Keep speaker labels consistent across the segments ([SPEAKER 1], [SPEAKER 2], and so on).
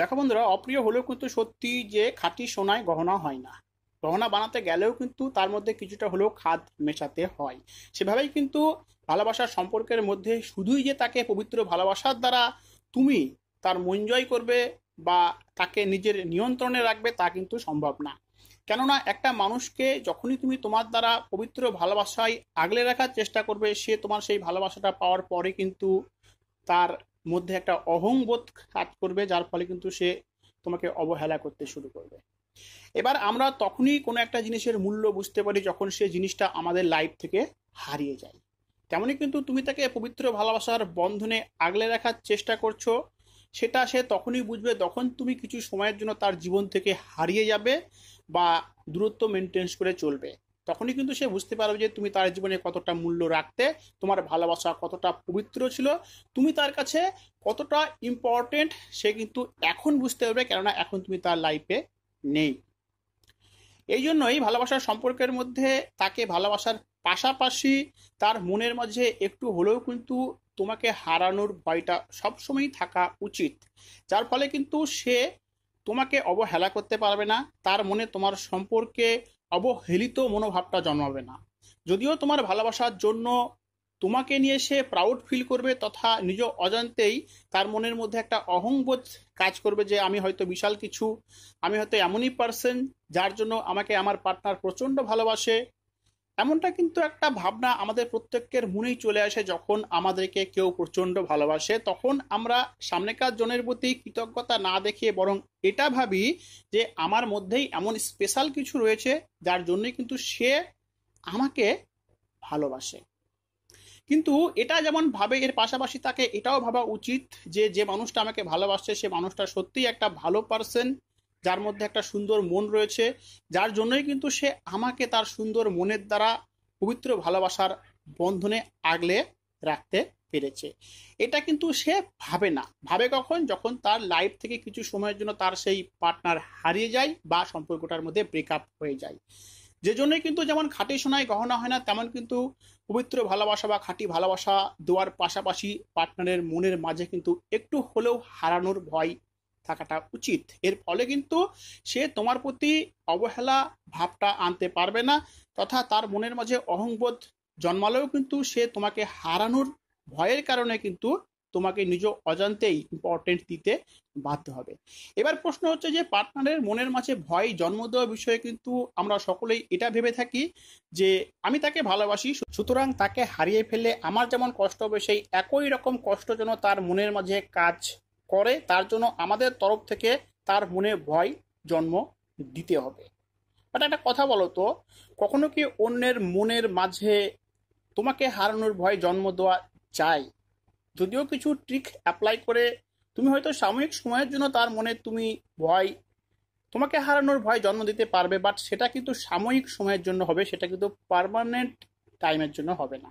[SPEAKER 1] দেখো বন্ধুরা অপ্রিয় হলেও কিন্তু সত্যি যে খাঁটি সোনায় গহনা হয় না গহনা বানাতে গেলেও কিন্তু তার মধ্যে কিছুটা হলেও খাদ মেশাতে হয় সেভাবেই কিন্তু ভালোবাসার সম্পর্কের মধ্যে শুধুই যে তাকে পবিত্র ভালোবাসার দ্বারা তুমি তার মন জয় করবে বা তাকে নিজের নিয়ন্ত্রণে রাখবে তা কিন্তু সম্ভব না কেননা একটা মানুষকে যখনই তুমি তোমার দ্বারা পবিত্র ভালোবাসায় আগলে রাখার চেষ্টা করবে সে তোমার সেই ভালোবাসাটা পাওয়ার পরে কিন্তু তার মধ্যে একটা অহংবোধ কাজ করবে যার ফলে কিন্তু সে তোমাকে অবহেলা করতে শুরু করবে এবার আমরা তখনই কোনো একটা জিনিসের মূল্য বুঝতে পারি যখন সে জিনিসটা আমাদের লাইফ থেকে হারিয়ে যায় তেমনই কিন্তু তুমি তাকে পবিত্র ভালোবাসার বন্ধনে আগলে রাখার চেষ্টা করছো সেটা সে তখনই বুঝবে তখন তুমি কিছু সময়ের জন্য তার জীবন থেকে হারিয়ে যাবে বা দূরত্ব মেনটেন্স করে চলবে তখনই কিন্তু সে বুঝতে পারবে যে তুমি তার জীবনে কতটা মূল্য রাখতে তোমার ভালোবাসা কতটা পবিত্র ছিল তুমি তার কাছে কতটা ইম্পর্টেন্ট সে কিন্তু এখন বুঝতে পারবে কেননা এখন তুমি তার লাইফে নেই এই জন্যই ভালোবাসার সম্পর্কের মধ্যে তাকে ভালোবাসার পাশাপাশি তার মনের মাঝে একটু হলেও কিন্তু তোমাকে হারানোর ভয়টা সবসময়ই থাকা উচিত যার ফলে কিন্তু সে তোমাকে অবহেলা করতে পারবে না তার মনে তোমার সম্পর্কে অবহেলিত মনোভাবটা জন্মাবে না যদিও তোমার ভালোবাসার জন্য তোমাকে নিয়ে সে প্রাউড ফিল করবে তথা নিজ অজান্তেই তার মনের মধ্যে একটা অহংবোধ কাজ করবে যে আমি হয়তো বিশাল কিছু আমি হয়তো এমনই পার্সন যার জন্য আমাকে আমার পার্টনার প্রচণ্ড ভালোবাসে এমনটা কিন্তু একটা ভাবনা আমাদের প্রত্যেকের মনেই চলে আসে যখন আমাদেরকে কেউ প্রচণ্ড ভালোবাসে তখন আমরা সামনেকার জনের প্রতি কৃতজ্ঞতা না দেখিয়ে বরং এটা ভাবি যে আমার মধ্যেই এমন স্পেশাল কিছু রয়েছে যার জন্য কিন্তু সে আমাকে ভালোবাসে কিন্তু এটা যেমন ভাবে এর পাশাপাশি তাকে এটাও ভাবা উচিত যে যে মানুষটা আমাকে ভালোবাসছে সে মানুষটা সত্যিই একটা ভালো পার্সন যার মধ্যে একটা সুন্দর মন রয়েছে যার জন্যই কিন্তু সে আমাকে তার সুন্দর মনের দ্বারা পবিত্র ভালোবাসার বন্ধনে আগলে রাখতে পেরেছে এটা কিন্তু সে ভাবে না ভাবে কখন যখন তার লাইফ থেকে কিছু সময়ের জন্য তার সেই পার্টনার হারিয়ে যায় বা সম্পর্কটার মধ্যে ব্রেকআপ হয়ে যায় যে জন্যই কিন্তু যেমন খাঁটি সোনায় গহনা হয় না তেমন কিন্তু পবিত্র ভালোবাসা বা খাঁটি ভালোবাসা দেওয়ার পাশাপাশি পার্টনারের মনের মাঝে কিন্তু একটু হলেও হারানোর ভয় থাকাটা উচিত এর ফলে কিন্তু সে তোমার প্রতি অবহেলা ভাবটা আনতে পারবে না তথা তার মনের মাঝে অহংবোধ জন্মালেও কিন্তু সে তোমাকে হারানোর ভয়ের কারণে কিন্তু তোমাকে নিজ অজান্তেই ইম্পর্টেন্ট দিতে বাধ্য হবে এবার প্রশ্ন হচ্ছে যে পার্টনারের মনের মাঝে ভয় জন্ম দেওয়া বিষয়ে কিন্তু আমরা সকলেই এটা ভেবে থাকি যে আমি তাকে ভালোবাসি সুতরাং তাকে হারিয়ে ফেলে আমার যেমন কষ্ট হবে সেই একই রকম কষ্ট যেন তার মনের মাঝে কাজ করে তার জন্য আমাদের তরফ থেকে তার মনে ভয় জন্ম দিতে হবে বাট একটা কথা বলো তো কখনো কি অন্যের মনের মাঝে তোমাকে হারানোর ভয় জন্ম দেওয়া যায় যদিও কিছু ট্রিক অ্যাপ্লাই করে তুমি হয়তো সাময়িক সময়ের জন্য তার মনে তুমি ভয় তোমাকে হারানোর ভয় জন্ম দিতে পারবে বাট সেটা কিন্তু সাময়িক সময়ের জন্য হবে সেটা কিন্তু পারমানেন্ট টাইমের জন্য হবে না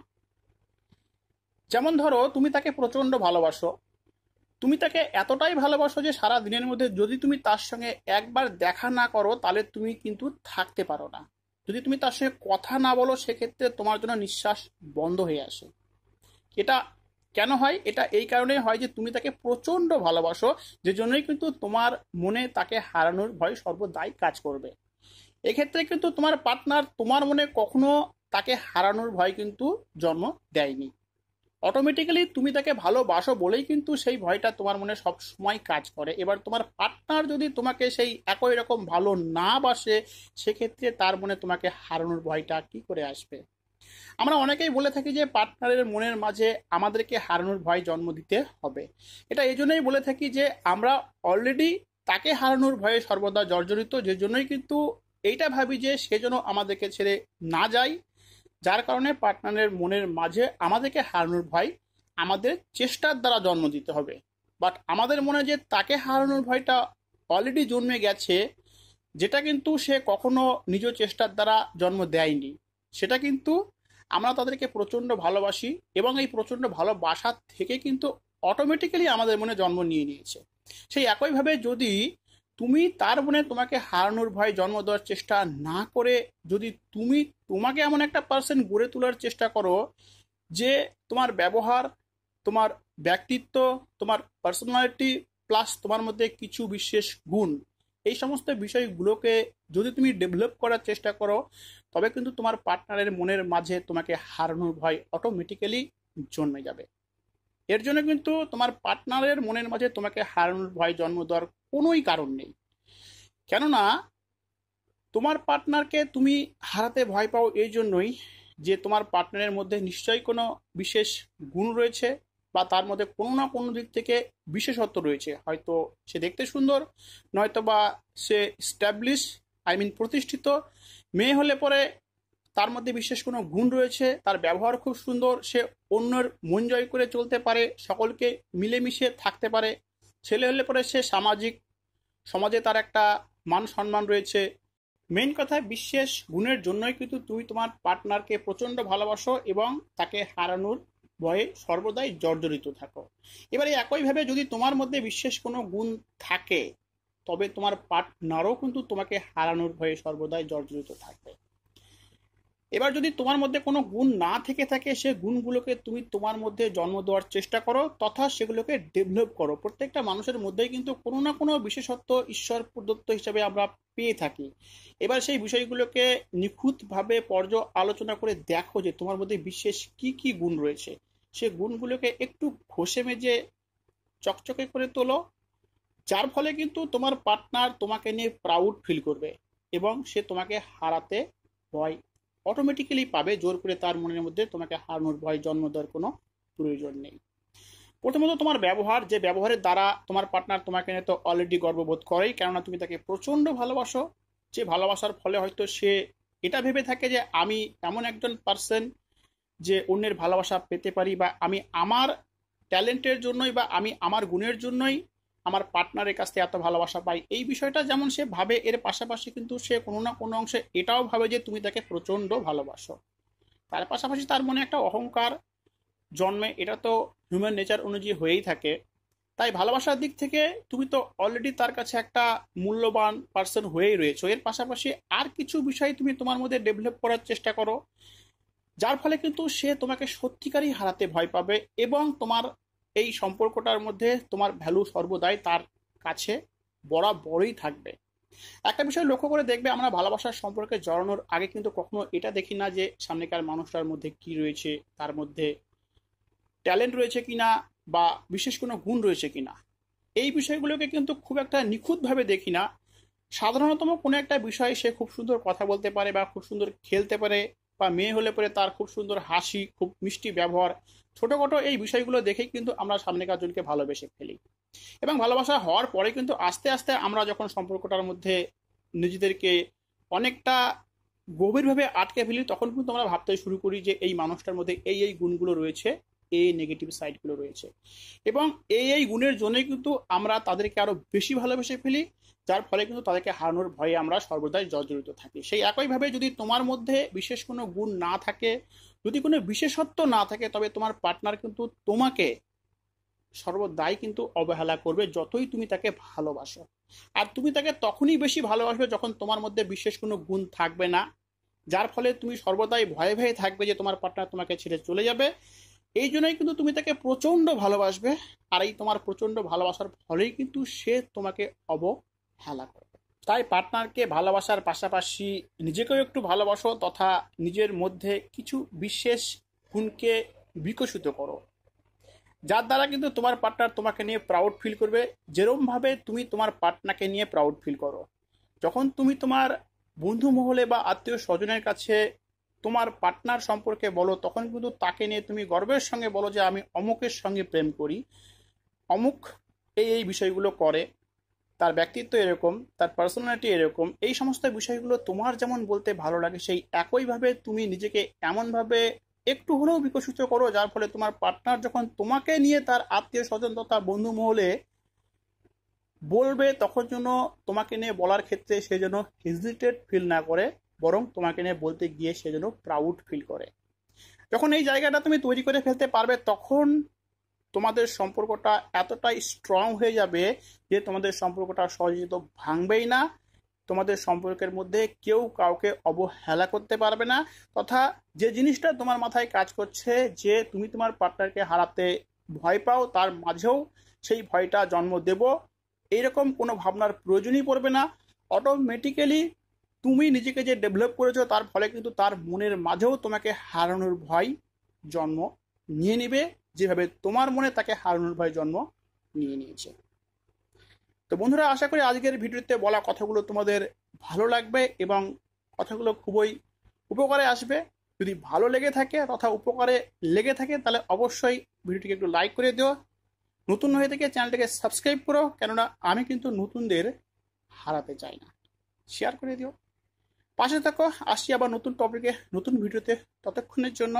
[SPEAKER 1] যেমন ধরো তুমি তাকে প্রচণ্ড ভালোবাসো তুমি তাকে এতটাই ভালোবাসো যে সারা দিনের মধ্যে যদি তুমি তার সঙ্গে একবার দেখা না করো তাহলে তুমি কিন্তু থাকতে পারো না যদি তুমি তার সঙ্গে কথা না বলো সেক্ষেত্রে তোমার জন্য নিঃশ্বাস বন্ধ হয়ে আসে এটা কেন হয় এটা এই কারণে হয় যে তুমি তাকে প্রচণ্ড ভালোবাসো যে জন্যই কিন্তু তোমার মনে তাকে হারানোর ভয় সর্বদাই কাজ করবে এক্ষেত্রে কিন্তু তোমার পার্টনার তোমার মনে কখনো তাকে হারানোর ভয় কিন্তু জন্ম দেয়নি অটোমেটিক্যালি তুমি তাকে ভালোবাসো বলেই কিন্তু সেই ভয়টা তোমার মনে সব সময় কাজ করে এবার তোমার পার্টনার যদি তোমাকে সেই একই রকম ভালো না বাসে সেক্ষেত্রে তার মনে তোমাকে হারানোর ভয়টা কি করে আসবে আমরা অনেকেই বলে থাকি যে পার্টনারের মনের মাঝে আমাদেরকে হারানোর ভয় জন্ম দিতে হবে এটা এই জন্যই বলে থাকি যে আমরা অলরেডি তাকে হারানোর ভয়ে সর্বদা জর্জরিত যে জন্যই কিন্তু এইটা ভাবি যে সে যেন আমাদেরকে ছেড়ে না যায় যার কারণে পার্টনারের মনের মাঝে আমাদেরকে হারানোর ভয় আমাদের চেষ্টার দ্বারা জন্ম দিতে হবে বাট আমাদের মনে যে তাকে হারানোর ভয়টা অলরেডি জন্মে গেছে যেটা কিন্তু সে কখনো নিজ চেষ্টার দ্বারা জন্ম দেয়নি সেটা কিন্তু আমরা তাদেরকে প্রচণ্ড ভালোবাসি এবং এই প্রচণ্ড ভালোবাসা থেকে কিন্তু অটোমেটিক্যালি আমাদের মনে জন্ম নিয়ে নিয়েছে সেই একইভাবে যদি তুমি তার মনে তোমাকে হারানোর ভয় জন্ম দেওয়ার চেষ্টা না করে যদি তুমি তোমাকে এমন একটা পার্সন গড়ে তোলার চেষ্টা করো যে তোমার ব্যবহার তোমার ব্যক্তিত্ব তোমার পার্সোনালিটি প্লাস তোমার মধ্যে কিছু বিশেষ গুণ এই সমস্ত বিষয়গুলোকে যদি তুমি ডেভেলপ করার চেষ্টা করো তবে কিন্তু তোমার পার্টনারের মনের মাঝে তোমাকে হারানোর ভয় অটোমেটিক্যালি জন্মে যাবে এর জন্য কিন্তু তোমার পার্টনারের মনের মাঝে তোমাকে হারানোর ভয় জন্ম দেওয়ার কোনোই কারণ নেই কেননা তোমার পার্টনারকে তুমি হারাতে ভয় পাও এই জন্যই যে তোমার পার্টনারের মধ্যে নিশ্চয়ই কোনো বিশেষ গুণ রয়েছে বা তার মধ্যে কোনো না কোনো দিক থেকে বিশেষত্ব রয়েছে হয়তো সে দেখতে সুন্দর নয়তো বা সে স্ট্যাবলিশ আই মিন প্রতিষ্ঠিত মেয়ে হলে পরে তার মধ্যে বিশেষ কোনো গুণ রয়েছে তার ব্যবহার খুব সুন্দর সে অন্যের মন জয় করে চলতে পারে সকলকে মিলেমিশে থাকতে পারে ছেলে হলে পরে সে সামাজিক সমাজে তার একটা মান সম্মান রয়েছে মেইন কথা বিশেষ গুণের জন্যই কিন্তু তুমি তোমার পার্টনারকে প্রচণ্ড ভালোবাসো এবং তাকে হারানোর ভয়ে সর্বদাই জর্জরিত থাকো এবারে একইভাবে যদি তোমার মধ্যে বিশেষ কোনো গুণ থাকে তবে তোমার পার্টনারও কিন্তু তোমাকে হারানোর ভয়ে সর্বদাই জর্জরিত থাকবে এবার যদি তোমার মধ্যে কোনো গুণ না থেকে থাকে সে গুণগুলোকে তুমি তোমার মধ্যে জন্ম দেওয়ার চেষ্টা করো তথা সেগুলোকে ডেভেলপ করো প্রত্যেকটা মানুষের মধ্যেই কিন্তু কোনো না কোনো বিশেষত্ব ঈশ্বর প্রদত্ত হিসাবে আমরা পেয়ে থাকি এবার সেই বিষয়গুলোকে নিখুঁতভাবে পর্য আলোচনা করে দেখো যে তোমার মধ্যে বিশেষ কি কি গুণ রয়েছে সে গুণগুলোকে একটু ঘষে মেজে চকচকে করে তোলো যার ফলে কিন্তু তোমার পার্টনার তোমাকে নিয়ে প্রাউড ফিল করবে এবং সে তোমাকে হারাতে ভয় অটোমেটিক্যালি পাবে জোর করে তার মনের মধ্যে তোমাকে হারানোর ভয় জন্ম দেওয়ার কোনো প্রয়োজন নেই প্রথমত তোমার ব্যবহার যে ব্যবহারের দ্বারা তোমার পার্টনার তোমাকে নিয়ে তো অলরেডি গর্ববোধ করেই কেননা তুমি তাকে প্রচণ্ড ভালোবাসো যে ভালোবাসার ফলে হয়তো সে এটা ভেবে থাকে যে আমি এমন একজন পার্সন যে অন্যের ভালোবাসা পেতে পারি বা আমি আমার ট্যালেন্টের জন্যই বা আমি আমার গুণের জন্যই আমার পার্টনারের কাছ থেকে এত ভালোবাসা পাই এই বিষয়টা যেমন সে ভাবে এর পাশাপাশি কিন্তু সে কোনো না কোনো অংশে এটাও ভাবে যে তুমি তাকে প্রচণ্ড ভালোবাসো তার পাশাপাশি তার মনে একটা অহংকার জন্মে এটা তো হিউম্যান নেচার অনুযায়ী হয়েই থাকে তাই ভালোবাসার দিক থেকে তুমি তো অলরেডি তার কাছে একটা মূল্যবান পার্সন হয়েই রয়েছো এর পাশাপাশি আর কিছু বিষয় তুমি তোমার মধ্যে ডেভেলপ করার চেষ্টা করো যার ফলে কিন্তু সে তোমাকে সত্যিকারই হারাতে ভয় পাবে এবং তোমার এই সম্পর্কটার মধ্যে তোমার ভ্যালু সর্বদাই তার কাছে বরাবরই থাকবে একটা বিষয় লক্ষ্য করে দেখবে আমরা ভালোবাসার সম্পর্কে জড়ানোর আগে কিন্তু কখনো এটা দেখি না যে সামনেকার মানুষটার মধ্যে কি রয়েছে তার মধ্যে ট্যালেন্ট রয়েছে কিনা বা বিশেষ কোনো গুণ রয়েছে কিনা এই বিষয়গুলোকে কিন্তু খুব একটা নিখুঁতভাবে দেখি না সাধারণতম কোনো একটা বিষয়ে সে খুব সুন্দর কথা বলতে পারে বা খুব সুন্দর খেলতে পারে বা মেয়ে হলে পরে তার খুব সুন্দর হাসি খুব মিষ্টি ব্যবহার ছোটোখাটো এই বিষয়গুলো দেখেই কিন্তু আমরা সামনে জনকে ভালোবেসে ফেলি এবং ভালোবাসা হওয়ার পরে কিন্তু আস্তে আস্তে আমরা যখন সম্পর্কটার মধ্যে নিজেদেরকে অনেকটা গভীরভাবে আটকে ফেলি তখন কিন্তু আমরা ভাবতে শুরু করি যে এই মানুষটার মধ্যে এই এই গুণগুলো রয়েছে এ নেগেটিভ সাইডগুলো রয়েছে এবং এই এই গুণের জন্যই কিন্তু আমরা তাদেরকে আরও বেশি ভালোবেসে ফেলি যার ফলে কিন্তু তাদেরকে হারানোর ভয়ে আমরা সর্বদাই জর্জরিত থাকি সেই একইভাবে যদি তোমার মধ্যে বিশেষ কোনো গুণ না থাকে যদি কোনো বিশেষত্ব না থাকে তবে তোমার পার্টনার কিন্তু তোমাকে সর্বদাই কিন্তু অবহেলা করবে যতই তুমি তাকে ভালোবাসো আর তুমি তাকে তখনই বেশি ভালোবাসবে যখন তোমার মধ্যে বিশেষ কোনো গুণ থাকবে না যার ফলে তুমি সর্বদাই ভয়ে ভয়ে থাকবে যে তোমার পার্টনার তোমাকে ছেড়ে চলে যাবে এই জন্যই কিন্তু তুমি তাকে প্রচণ্ড ভালোবাসবে আর এই তোমার প্রচণ্ড ভালোবাসার ফলেই কিন্তু সে তোমাকে অবহেলা করবে তাই পার্টনারকে ভালোবাসার পাশাপাশি নিজেকেও একটু ভালোবাসো তথা নিজের মধ্যে কিছু বিশেষ গুণকে বিকশিত করো যার দ্বারা কিন্তু তোমার পার্টনার তোমাকে নিয়ে প্রাউড ফিল করবে যেরমভাবে তুমি তোমার পার্টনারকে নিয়ে প্রাউড ফিল করো যখন তুমি তোমার বন্ধু মহলে বা আত্মীয় স্বজনের কাছে তোমার পার্টনার সম্পর্কে বলো তখন কিন্তু তাকে নিয়ে তুমি গর্বের সঙ্গে বলো যে আমি অমুকের সঙ্গে প্রেম করি অমুক এই এই বিষয়গুলো করে তার ব্যক্তিত্ব এরকম তার পার্সোনালিটি এরকম এই সমস্ত বিষয়গুলো তোমার যেমন বলতে ভালো লাগে সেই একইভাবে তুমি নিজেকে এমনভাবে একটু হলেও বিকশিত করো যার ফলে তোমার পার্টনার যখন তোমাকে নিয়ে তার আত্মীয় স্বজন তথা বন্ধু মহলে বলবে তখন জন্য তোমাকে নিয়ে বলার ক্ষেত্রে সে যেন হেজিটেট ফিল না করে বরং তোমাকে নিয়ে বলতে গিয়ে সে যেন প্রাউড ফিল করে যখন এই জায়গাটা তুমি তৈরি করে ফেলতে পারবে তখন তোমাদের সম্পর্কটা এতটাই স্ট্রং হয়ে যাবে যে তোমাদের সম্পর্কটা সহজে তো ভাঙবেই না তোমাদের সম্পর্কের মধ্যে কেউ কাউকে অবহেলা করতে পারবে না তথা যে জিনিসটা তোমার মাথায় কাজ করছে যে তুমি তোমার পার্টনারকে হারাতে ভয় পাও তার মাঝেও সেই ভয়টা জন্ম দেব এইরকম কোনো ভাবনার প্রয়োজনই পড়বে না অটোমেটিক্যালি তুমি নিজেকে যে ডেভেলপ করেছো তার ফলে কিন্তু তার মনের মাঝেও তোমাকে হারানোর ভয় জন্ম নিয়ে নিবে যেভাবে তোমার মনে তাকে হারানোর ভয় জন্ম নিয়ে নিয়েছে তো বন্ধুরা আশা করি আজকের ভিডিওতে বলা কথাগুলো তোমাদের ভালো লাগবে এবং কথাগুলো খুবই উপকারে আসবে যদি ভালো লেগে থাকে তথা উপকারে লেগে থাকে তাহলে অবশ্যই ভিডিওটিকে একটু লাইক করে দিও নতুন হয়ে থেকে চ্যানেলটাকে সাবস্ক্রাইব করো কেননা আমি কিন্তু নতুনদের হারাতে চাই না শেয়ার করে দিও পাশে থাকো আসছি আবার নতুন টপিকে নতুন ভিডিওতে ততক্ষণের জন্য